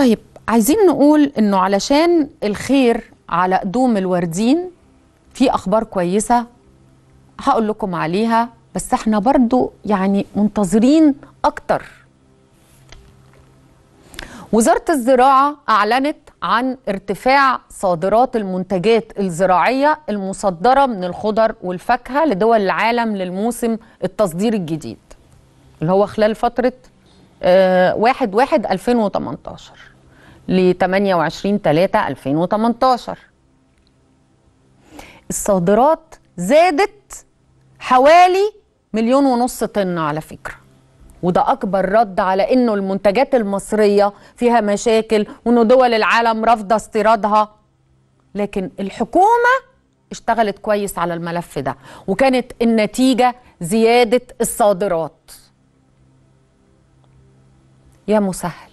طيب عايزين نقول انه علشان الخير على قدوم الوردين في اخبار كويسه هقول لكم عليها بس احنا برضو يعني منتظرين اكتر وزاره الزراعه اعلنت عن ارتفاع صادرات المنتجات الزراعيه المصدره من الخضر والفاكهه لدول العالم للموسم التصدير الجديد اللي هو خلال فتره 1 1 2018 ل 28 3 2018 الصادرات زادت حوالي مليون ونص طن على فكره وده اكبر رد على انه المنتجات المصريه فيها مشاكل وانه دول العالم رافضه استيرادها لكن الحكومه اشتغلت كويس على الملف ده وكانت النتيجه زياده الصادرات يا مسهل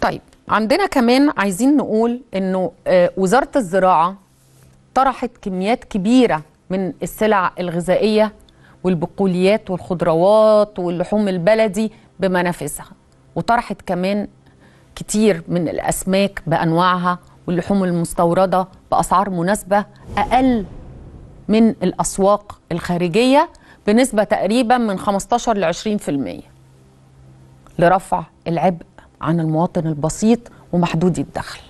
طيب عندنا كمان عايزين نقول انه آه، وزاره الزراعه طرحت كميات كبيره من السلع الغذائيه والبقوليات والخضروات واللحوم البلدي بمنافسها وطرحت كمان كتير من الاسماك بانواعها واللحوم المستورده باسعار مناسبه اقل من الاسواق الخارجيه بنسبة تقريبا من 15 ل 20% لرفع العبء عن المواطن البسيط ومحدودي الدخل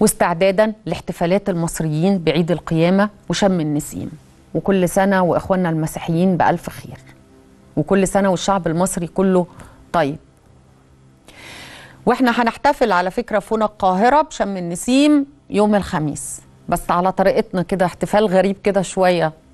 واستعدادا لاحتفالات المصريين بعيد القيامة وشم النسيم وكل سنة وإخواننا المسيحيين بألف خير وكل سنة والشعب المصري كله طيب واحنا هنحتفل على فكرة فونا القاهرة بشم النسيم يوم الخميس بس على طريقتنا كده احتفال غريب كده شوية